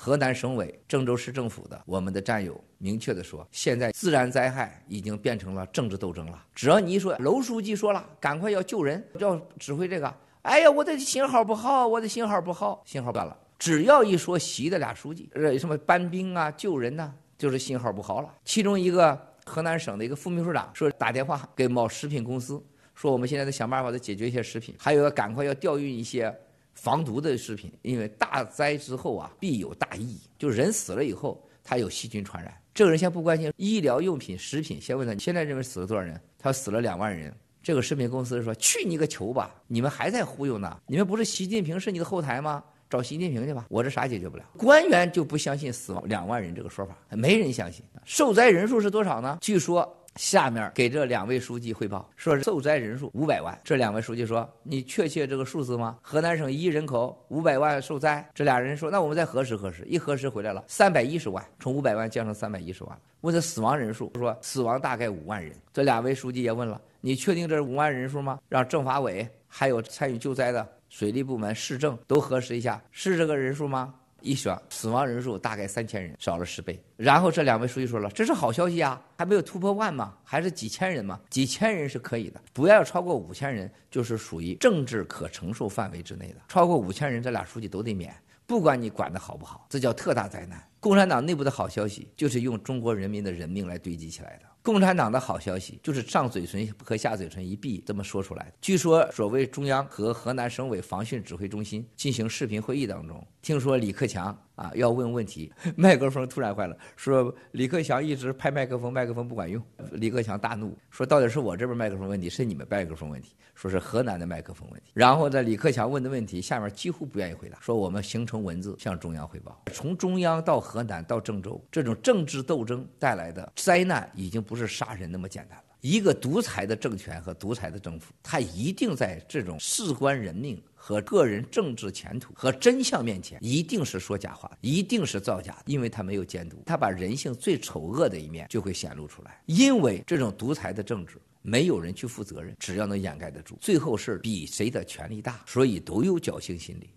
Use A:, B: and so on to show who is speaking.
A: 河南省委、郑州市政府的我们的战友明确地说，现在自然灾害已经变成了政治斗争了。只要你一说，娄书记说了，赶快要救人，要指挥这个。哎呀，我的信号不好，我的信号不好，信号断了。只要一说习的俩书记，呃，什么搬兵啊、救人呐，就是信号不好了。其中一个河南省的一个副秘书长说，打电话给某食品公司，说我们现在在想办法的解决一些食品，还有要赶快要调运一些。防毒的食品，因为大灾之后啊，必有大疫。就人死了以后，他有细菌传染。这个人先不关心医疗用品、食品，先问他：你现在认为死了多少人？他死了两万人。这个食品公司说：去你个球吧！你们还在忽悠呢！你们不是习近平是你的后台吗？找习近平去吧！我这啥解决不了。官员就不相信死亡两万人这个说法，没人相信。受灾人数是多少呢？据说。下面给这两位书记汇报，说受灾人数五百万。这两位书记说：“你确切这个数字吗？”河南省一人口五百万受灾，这俩人说：“那我们再核实核实。”一核实回来了，三百一十万，从五百万降成三百一十万了。问这死亡人数，说死亡大概五万人。这两位书记也问了：“你确定这五万人数吗？”让政法委还有参与救灾的水利部门、市政都核实一下，是这个人数吗？一选，死亡人数大概三千人，少了十倍。然后这两位书记说了：“这是好消息啊，还没有突破万吗？还是几千人吗？几千人是可以的，不要超过五千人，就是属于政治可承受范围之内的。超过五千人，这俩书记都得免，不管你管得好不好，这叫特大灾难。共产党内部的好消息，就是用中国人民的人命来堆积起来的；共产党的好消息，就是上嘴唇和下嘴唇一闭这么说出来的。据说，所谓中央和河南省委防汛指挥中心进行视频会议当中，听说李克强。”啊，要问问题，麦克风突然坏了。说李克强一直拍麦克风，麦克风不管用。李克强大怒，说到底是我这边麦克风问题，是你们麦克风问题，说是河南的麦克风问题。然后在李克强问的问题下面几乎不愿意回答，说我们形成文字向中央汇报。从中央到河南到郑州，这种政治斗争带来的灾难已经不是杀人那么简单了。一个独裁的政权和独裁的政府，他一定在这种事关人命和个人政治前途和真相面前，一定是说假话，一定是造假，因为他没有监督，他把人性最丑恶的一面就会显露出来。因为这种独裁的政治，没有人去负责任，只要能掩盖得住，最后是比谁的权力大，所以都有侥幸心理。